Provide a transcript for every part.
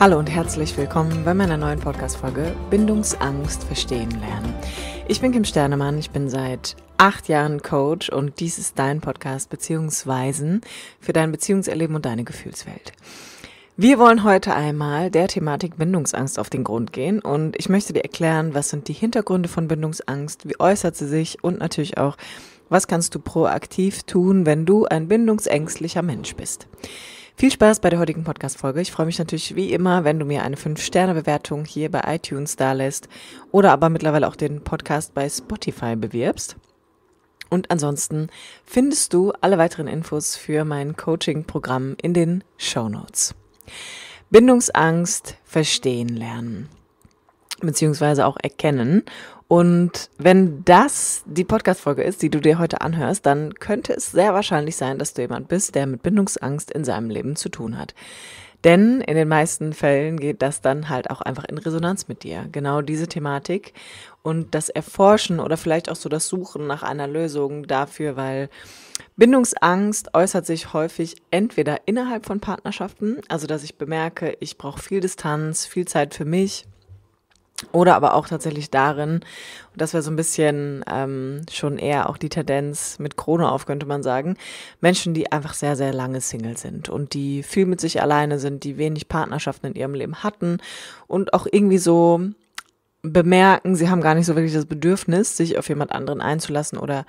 Hallo und herzlich willkommen bei meiner neuen Podcast-Folge Bindungsangst verstehen lernen. Ich bin Kim Sternemann, ich bin seit acht Jahren Coach und dies ist dein Podcast Beziehungsweisen für dein Beziehungserleben und deine Gefühlswelt. Wir wollen heute einmal der Thematik Bindungsangst auf den Grund gehen und ich möchte dir erklären, was sind die Hintergründe von Bindungsangst, wie äußert sie sich und natürlich auch, was kannst du proaktiv tun, wenn du ein bindungsängstlicher Mensch bist. Viel Spaß bei der heutigen Podcast-Folge. Ich freue mich natürlich wie immer, wenn du mir eine 5-Sterne-Bewertung hier bei iTunes darlässt oder aber mittlerweile auch den Podcast bei Spotify bewirbst. Und ansonsten findest du alle weiteren Infos für mein Coaching-Programm in den Show Notes. Bindungsangst verstehen lernen beziehungsweise auch erkennen und wenn das die Podcast-Folge ist, die du dir heute anhörst, dann könnte es sehr wahrscheinlich sein, dass du jemand bist, der mit Bindungsangst in seinem Leben zu tun hat. Denn in den meisten Fällen geht das dann halt auch einfach in Resonanz mit dir. Genau diese Thematik und das Erforschen oder vielleicht auch so das Suchen nach einer Lösung dafür, weil Bindungsangst äußert sich häufig entweder innerhalb von Partnerschaften, also dass ich bemerke, ich brauche viel Distanz, viel Zeit für mich, oder aber auch tatsächlich darin, und das wäre so ein bisschen ähm, schon eher auch die Tendenz mit Krone auf, könnte man sagen, Menschen, die einfach sehr, sehr lange Single sind und die viel mit sich alleine sind, die wenig Partnerschaften in ihrem Leben hatten und auch irgendwie so bemerken, sie haben gar nicht so wirklich das Bedürfnis, sich auf jemand anderen einzulassen oder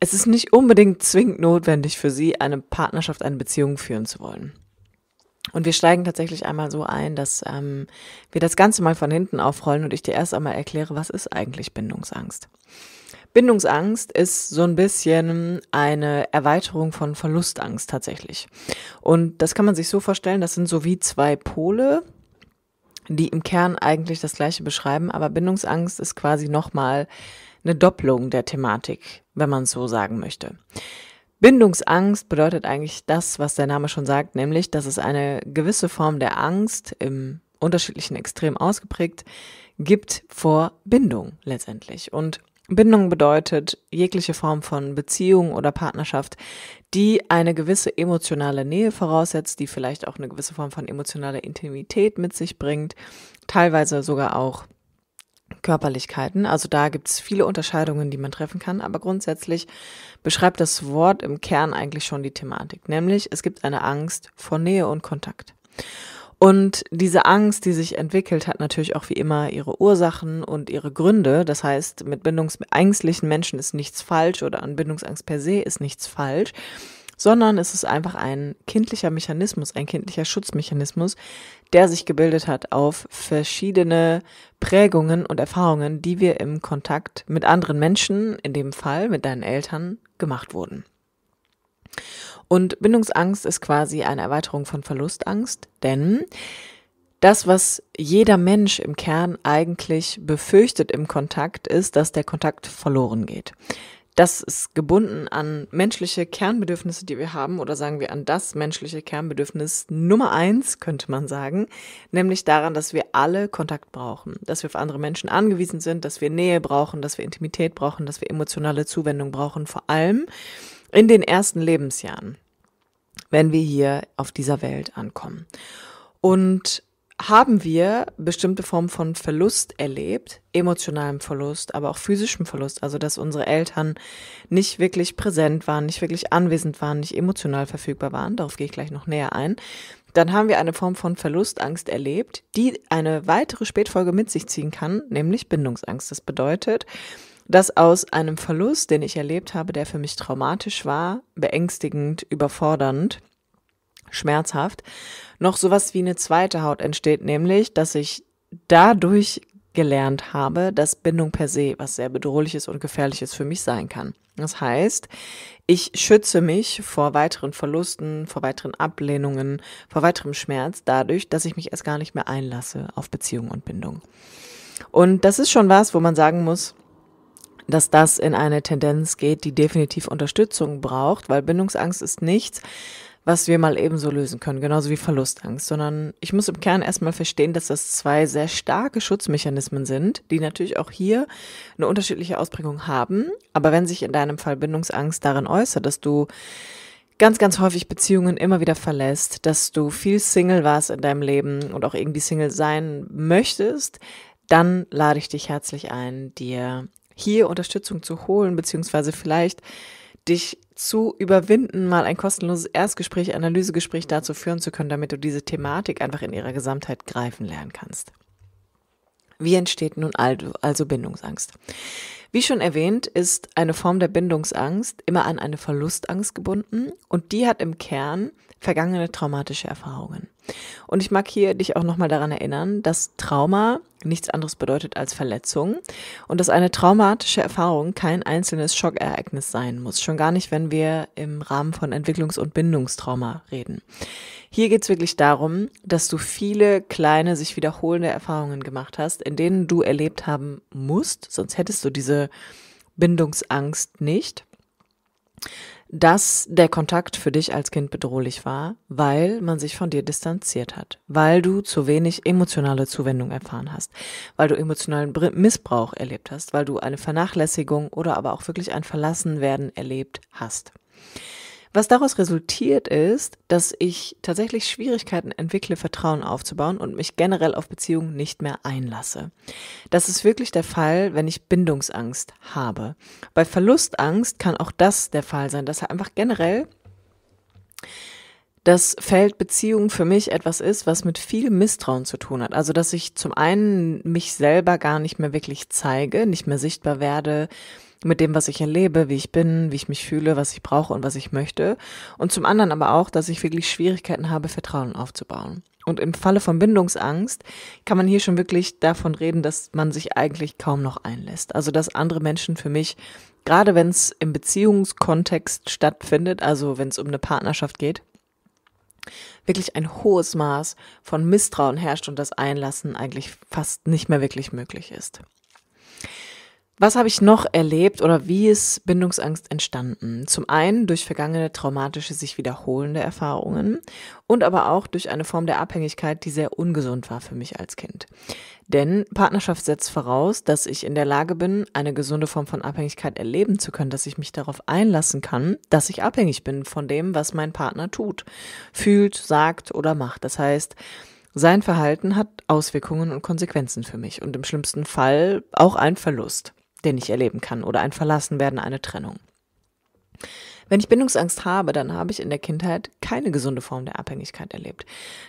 es ist nicht unbedingt zwingend notwendig für sie, eine Partnerschaft, eine Beziehung führen zu wollen. Und wir steigen tatsächlich einmal so ein, dass ähm, wir das Ganze mal von hinten aufrollen und ich dir erst einmal erkläre, was ist eigentlich Bindungsangst. Bindungsangst ist so ein bisschen eine Erweiterung von Verlustangst tatsächlich. Und das kann man sich so vorstellen, das sind so wie zwei Pole, die im Kern eigentlich das gleiche beschreiben, aber Bindungsangst ist quasi nochmal eine Doppelung der Thematik, wenn man es so sagen möchte. Bindungsangst bedeutet eigentlich das, was der Name schon sagt, nämlich, dass es eine gewisse Form der Angst im unterschiedlichen Extrem ausgeprägt gibt vor Bindung letztendlich. Und Bindung bedeutet jegliche Form von Beziehung oder Partnerschaft, die eine gewisse emotionale Nähe voraussetzt, die vielleicht auch eine gewisse Form von emotionaler Intimität mit sich bringt, teilweise sogar auch Körperlichkeiten. Also da gibt es viele Unterscheidungen, die man treffen kann, aber grundsätzlich beschreibt das Wort im Kern eigentlich schon die Thematik, nämlich es gibt eine Angst vor Nähe und Kontakt. Und diese Angst, die sich entwickelt, hat natürlich auch wie immer ihre Ursachen und ihre Gründe. Das heißt, mit bindungsängstlichen Menschen ist nichts falsch oder an Bindungsangst per se ist nichts falsch sondern es ist einfach ein kindlicher Mechanismus, ein kindlicher Schutzmechanismus, der sich gebildet hat auf verschiedene Prägungen und Erfahrungen, die wir im Kontakt mit anderen Menschen, in dem Fall mit deinen Eltern, gemacht wurden. Und Bindungsangst ist quasi eine Erweiterung von Verlustangst, denn das, was jeder Mensch im Kern eigentlich befürchtet im Kontakt, ist, dass der Kontakt verloren geht das ist gebunden an menschliche Kernbedürfnisse, die wir haben, oder sagen wir an das menschliche Kernbedürfnis Nummer eins, könnte man sagen, nämlich daran, dass wir alle Kontakt brauchen, dass wir auf andere Menschen angewiesen sind, dass wir Nähe brauchen, dass wir Intimität brauchen, dass wir emotionale Zuwendung brauchen, vor allem in den ersten Lebensjahren, wenn wir hier auf dieser Welt ankommen. Und haben wir bestimmte Formen von Verlust erlebt, emotionalem Verlust, aber auch physischem Verlust, also dass unsere Eltern nicht wirklich präsent waren, nicht wirklich anwesend waren, nicht emotional verfügbar waren, darauf gehe ich gleich noch näher ein, dann haben wir eine Form von Verlustangst erlebt, die eine weitere Spätfolge mit sich ziehen kann, nämlich Bindungsangst. Das bedeutet, dass aus einem Verlust, den ich erlebt habe, der für mich traumatisch war, beängstigend, überfordernd, schmerzhaft, noch sowas wie eine zweite Haut entsteht, nämlich, dass ich dadurch gelernt habe, dass Bindung per se was sehr bedrohliches und gefährliches für mich sein kann. Das heißt, ich schütze mich vor weiteren Verlusten, vor weiteren Ablehnungen, vor weiterem Schmerz dadurch, dass ich mich erst gar nicht mehr einlasse auf Beziehung und Bindung. Und das ist schon was, wo man sagen muss, dass das in eine Tendenz geht, die definitiv Unterstützung braucht, weil Bindungsangst ist nichts, was wir mal eben so lösen können, genauso wie Verlustangst, sondern ich muss im Kern erstmal verstehen, dass das zwei sehr starke Schutzmechanismen sind, die natürlich auch hier eine unterschiedliche Ausprägung haben. Aber wenn sich in deinem Fall Bindungsangst darin äußert, dass du ganz, ganz häufig Beziehungen immer wieder verlässt, dass du viel Single warst in deinem Leben und auch irgendwie Single sein möchtest, dann lade ich dich herzlich ein, dir hier Unterstützung zu holen, beziehungsweise vielleicht dich zu überwinden, mal ein kostenloses Erstgespräch, Analysegespräch dazu führen zu können, damit du diese Thematik einfach in ihrer Gesamtheit greifen lernen kannst. Wie entsteht nun also Bindungsangst? Wie schon erwähnt, ist eine Form der Bindungsangst immer an eine Verlustangst gebunden und die hat im Kern vergangene traumatische Erfahrungen. Und ich mag hier dich auch nochmal daran erinnern, dass Trauma nichts anderes bedeutet als Verletzung und dass eine traumatische Erfahrung kein einzelnes Schockereignis sein muss. Schon gar nicht, wenn wir im Rahmen von Entwicklungs- und Bindungstrauma reden. Hier geht es wirklich darum, dass du viele kleine, sich wiederholende Erfahrungen gemacht hast, in denen du erlebt haben musst, sonst hättest du diese Bindungsangst nicht, dass der Kontakt für dich als Kind bedrohlich war, weil man sich von dir distanziert hat, weil du zu wenig emotionale Zuwendung erfahren hast, weil du emotionalen Missbrauch erlebt hast, weil du eine Vernachlässigung oder aber auch wirklich ein Verlassenwerden erlebt hast. Was daraus resultiert ist, dass ich tatsächlich Schwierigkeiten entwickle, Vertrauen aufzubauen und mich generell auf Beziehungen nicht mehr einlasse. Das ist wirklich der Fall, wenn ich Bindungsangst habe. Bei Verlustangst kann auch das der Fall sein, dass einfach generell das Feld Beziehung für mich etwas ist, was mit viel Misstrauen zu tun hat. Also, dass ich zum einen mich selber gar nicht mehr wirklich zeige, nicht mehr sichtbar werde, mit dem, was ich erlebe, wie ich bin, wie ich mich fühle, was ich brauche und was ich möchte. Und zum anderen aber auch, dass ich wirklich Schwierigkeiten habe, Vertrauen aufzubauen. Und im Falle von Bindungsangst kann man hier schon wirklich davon reden, dass man sich eigentlich kaum noch einlässt. Also dass andere Menschen für mich, gerade wenn es im Beziehungskontext stattfindet, also wenn es um eine Partnerschaft geht, wirklich ein hohes Maß von Misstrauen herrscht und das Einlassen eigentlich fast nicht mehr wirklich möglich ist. Was habe ich noch erlebt oder wie ist Bindungsangst entstanden? Zum einen durch vergangene traumatische, sich wiederholende Erfahrungen und aber auch durch eine Form der Abhängigkeit, die sehr ungesund war für mich als Kind. Denn Partnerschaft setzt voraus, dass ich in der Lage bin, eine gesunde Form von Abhängigkeit erleben zu können, dass ich mich darauf einlassen kann, dass ich abhängig bin von dem, was mein Partner tut, fühlt, sagt oder macht. Das heißt, sein Verhalten hat Auswirkungen und Konsequenzen für mich und im schlimmsten Fall auch ein Verlust den ich erleben kann oder ein Verlassenwerden, eine Trennung. Wenn ich Bindungsangst habe, dann habe ich in der Kindheit keine gesunde Form der Abhängigkeit erlebt.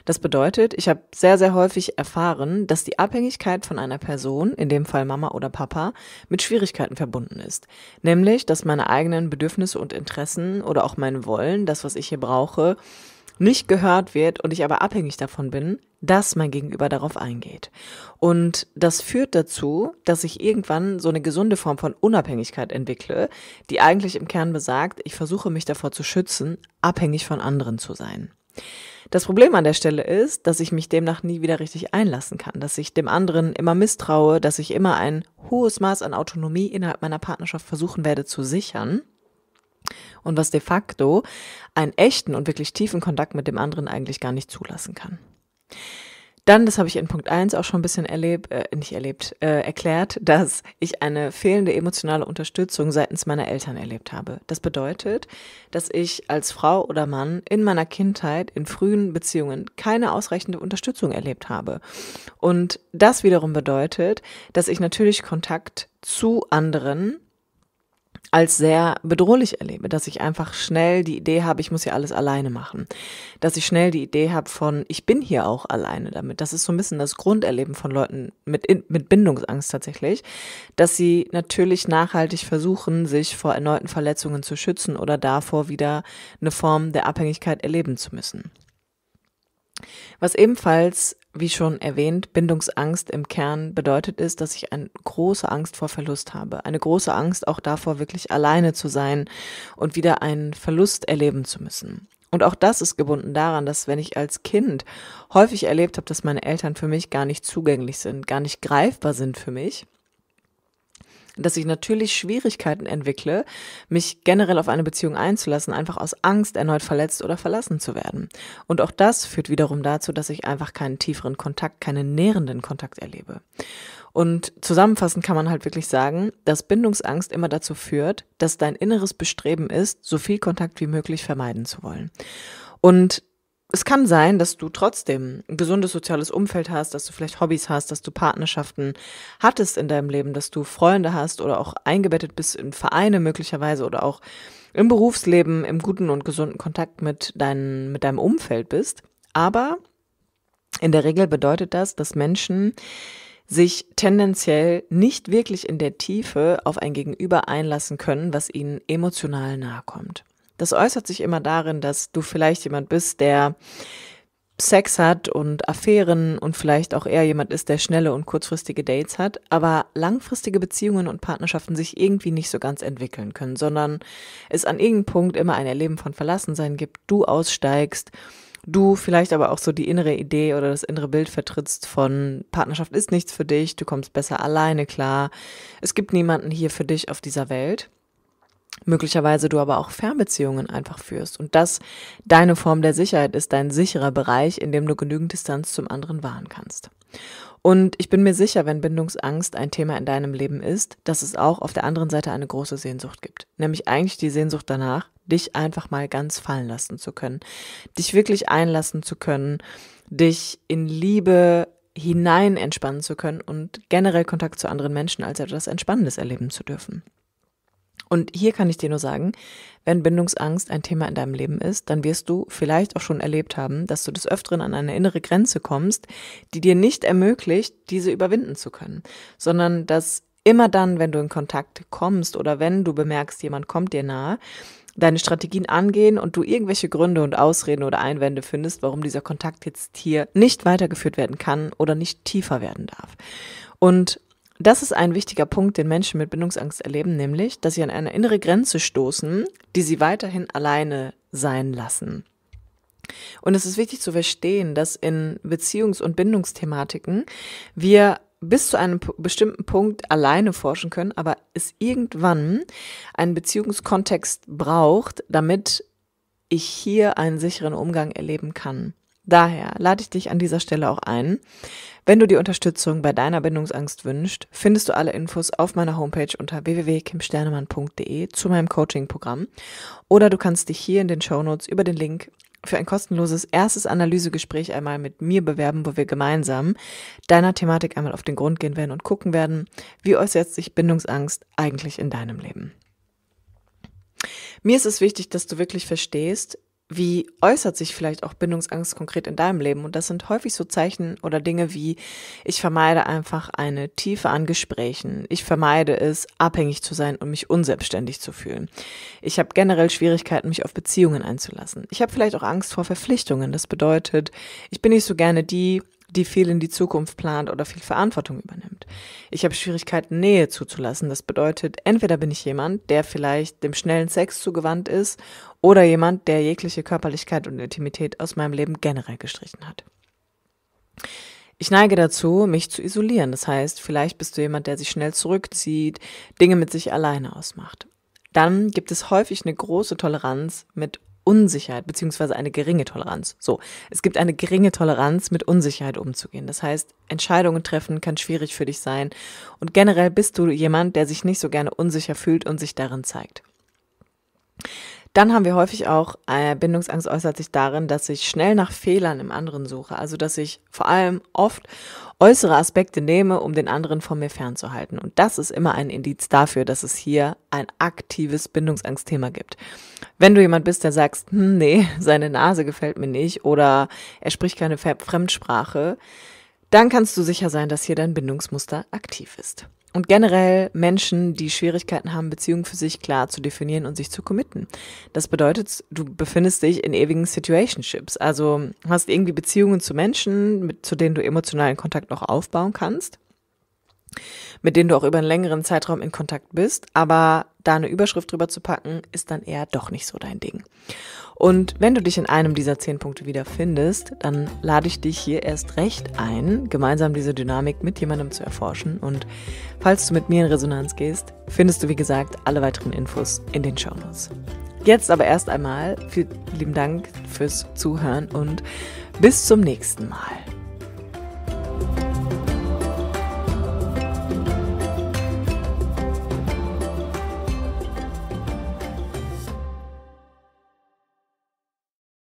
Das bedeutet, ich habe sehr, sehr häufig erfahren, dass die Abhängigkeit von einer Person, in dem Fall Mama oder Papa, mit Schwierigkeiten verbunden ist. Nämlich, dass meine eigenen Bedürfnisse und Interessen oder auch mein Wollen, das, was ich hier brauche, nicht gehört wird und ich aber abhängig davon bin, dass mein Gegenüber darauf eingeht. Und das führt dazu, dass ich irgendwann so eine gesunde Form von Unabhängigkeit entwickle, die eigentlich im Kern besagt, ich versuche mich davor zu schützen, abhängig von anderen zu sein. Das Problem an der Stelle ist, dass ich mich demnach nie wieder richtig einlassen kann, dass ich dem anderen immer misstraue, dass ich immer ein hohes Maß an Autonomie innerhalb meiner Partnerschaft versuchen werde zu sichern und was de facto einen echten und wirklich tiefen Kontakt mit dem anderen eigentlich gar nicht zulassen kann. Dann, das habe ich in Punkt 1 auch schon ein bisschen erlebt, äh, nicht erlebt, äh, erklärt, dass ich eine fehlende emotionale Unterstützung seitens meiner Eltern erlebt habe. Das bedeutet, dass ich als Frau oder Mann in meiner Kindheit in frühen Beziehungen keine ausreichende Unterstützung erlebt habe. Und das wiederum bedeutet, dass ich natürlich Kontakt zu anderen als sehr bedrohlich erlebe, dass ich einfach schnell die Idee habe, ich muss hier alles alleine machen, dass ich schnell die Idee habe von, ich bin hier auch alleine damit. Das ist so ein bisschen das Grunderleben von Leuten mit, mit Bindungsangst tatsächlich, dass sie natürlich nachhaltig versuchen, sich vor erneuten Verletzungen zu schützen oder davor wieder eine Form der Abhängigkeit erleben zu müssen. Was ebenfalls wie schon erwähnt, Bindungsangst im Kern bedeutet ist, dass ich eine große Angst vor Verlust habe. Eine große Angst auch davor, wirklich alleine zu sein und wieder einen Verlust erleben zu müssen. Und auch das ist gebunden daran, dass wenn ich als Kind häufig erlebt habe, dass meine Eltern für mich gar nicht zugänglich sind, gar nicht greifbar sind für mich, dass ich natürlich Schwierigkeiten entwickle, mich generell auf eine Beziehung einzulassen, einfach aus Angst, erneut verletzt oder verlassen zu werden. Und auch das führt wiederum dazu, dass ich einfach keinen tieferen Kontakt, keinen nährenden Kontakt erlebe. Und zusammenfassend kann man halt wirklich sagen, dass Bindungsangst immer dazu führt, dass dein inneres Bestreben ist, so viel Kontakt wie möglich vermeiden zu wollen. Und es kann sein, dass du trotzdem ein gesundes soziales Umfeld hast, dass du vielleicht Hobbys hast, dass du Partnerschaften hattest in deinem Leben, dass du Freunde hast oder auch eingebettet bist in Vereine möglicherweise oder auch im Berufsleben im guten und gesunden Kontakt mit, dein, mit deinem Umfeld bist. Aber in der Regel bedeutet das, dass Menschen sich tendenziell nicht wirklich in der Tiefe auf ein Gegenüber einlassen können, was ihnen emotional nahe kommt. Das äußert sich immer darin, dass du vielleicht jemand bist, der Sex hat und Affären und vielleicht auch eher jemand ist, der schnelle und kurzfristige Dates hat, aber langfristige Beziehungen und Partnerschaften sich irgendwie nicht so ganz entwickeln können, sondern es an irgendeinem Punkt immer ein Erleben von Verlassensein gibt, du aussteigst, du vielleicht aber auch so die innere Idee oder das innere Bild vertrittst von Partnerschaft ist nichts für dich, du kommst besser alleine klar, es gibt niemanden hier für dich auf dieser Welt möglicherweise du aber auch Fernbeziehungen einfach führst und das deine Form der Sicherheit ist, dein sicherer Bereich, in dem du genügend Distanz zum anderen wahren kannst. Und ich bin mir sicher, wenn Bindungsangst ein Thema in deinem Leben ist, dass es auch auf der anderen Seite eine große Sehnsucht gibt, nämlich eigentlich die Sehnsucht danach, dich einfach mal ganz fallen lassen zu können, dich wirklich einlassen zu können, dich in Liebe hinein entspannen zu können und generell Kontakt zu anderen Menschen als etwas Entspannendes erleben zu dürfen. Und hier kann ich dir nur sagen, wenn Bindungsangst ein Thema in deinem Leben ist, dann wirst du vielleicht auch schon erlebt haben, dass du des Öfteren an eine innere Grenze kommst, die dir nicht ermöglicht, diese überwinden zu können, sondern dass immer dann, wenn du in Kontakt kommst oder wenn du bemerkst, jemand kommt dir nahe, deine Strategien angehen und du irgendwelche Gründe und Ausreden oder Einwände findest, warum dieser Kontakt jetzt hier nicht weitergeführt werden kann oder nicht tiefer werden darf. Und das ist ein wichtiger Punkt, den Menschen mit Bindungsangst erleben, nämlich, dass sie an eine innere Grenze stoßen, die sie weiterhin alleine sein lassen. Und es ist wichtig zu verstehen, dass in Beziehungs- und Bindungsthematiken wir bis zu einem bestimmten Punkt alleine forschen können, aber es irgendwann einen Beziehungskontext braucht, damit ich hier einen sicheren Umgang erleben kann. Daher lade ich dich an dieser Stelle auch ein. Wenn du die Unterstützung bei deiner Bindungsangst wünschst, findest du alle Infos auf meiner Homepage unter www.kimsternemann.de zu meinem Coaching-Programm oder du kannst dich hier in den Shownotes über den Link für ein kostenloses erstes Analysegespräch einmal mit mir bewerben, wo wir gemeinsam deiner Thematik einmal auf den Grund gehen werden und gucken werden, wie äußert sich Bindungsangst eigentlich in deinem Leben. Mir ist es wichtig, dass du wirklich verstehst, wie äußert sich vielleicht auch Bindungsangst konkret in deinem Leben? Und das sind häufig so Zeichen oder Dinge wie, ich vermeide einfach eine Tiefe an Gesprächen. Ich vermeide es, abhängig zu sein und mich unselbstständig zu fühlen. Ich habe generell Schwierigkeiten, mich auf Beziehungen einzulassen. Ich habe vielleicht auch Angst vor Verpflichtungen. Das bedeutet, ich bin nicht so gerne die, die viel in die Zukunft plant oder viel Verantwortung übernimmt. Ich habe Schwierigkeiten, Nähe zuzulassen. Das bedeutet, entweder bin ich jemand, der vielleicht dem schnellen Sex zugewandt ist oder jemand, der jegliche Körperlichkeit und Intimität aus meinem Leben generell gestrichen hat. Ich neige dazu, mich zu isolieren. Das heißt, vielleicht bist du jemand, der sich schnell zurückzieht, Dinge mit sich alleine ausmacht. Dann gibt es häufig eine große Toleranz mit Unsicherheit beziehungsweise eine geringe Toleranz. So, es gibt eine geringe Toleranz, mit Unsicherheit umzugehen. Das heißt, Entscheidungen treffen kann schwierig für dich sein und generell bist du jemand, der sich nicht so gerne unsicher fühlt und sich darin zeigt. Dann haben wir häufig auch, äh, Bindungsangst äußert sich darin, dass ich schnell nach Fehlern im anderen suche. Also dass ich vor allem oft äußere Aspekte nehme, um den anderen von mir fernzuhalten. Und das ist immer ein Indiz dafür, dass es hier ein aktives Bindungsangstthema gibt. Wenn du jemand bist, der sagst, hm, nee, seine Nase gefällt mir nicht oder er spricht keine Fremdsprache, dann kannst du sicher sein, dass hier dein Bindungsmuster aktiv ist. Und generell Menschen, die Schwierigkeiten haben, Beziehungen für sich klar zu definieren und sich zu committen. Das bedeutet, du befindest dich in ewigen Situationships. Also hast irgendwie Beziehungen zu Menschen, mit, zu denen du emotionalen Kontakt noch aufbauen kannst, mit denen du auch über einen längeren Zeitraum in Kontakt bist, aber da eine Überschrift drüber zu packen, ist dann eher doch nicht so dein Ding. Und wenn du dich in einem dieser zehn Punkte wiederfindest, dann lade ich dich hier erst recht ein, gemeinsam diese Dynamik mit jemandem zu erforschen. Und falls du mit mir in Resonanz gehst, findest du, wie gesagt, alle weiteren Infos in den Show Notes. Jetzt aber erst einmal vielen lieben Dank fürs Zuhören und bis zum nächsten Mal.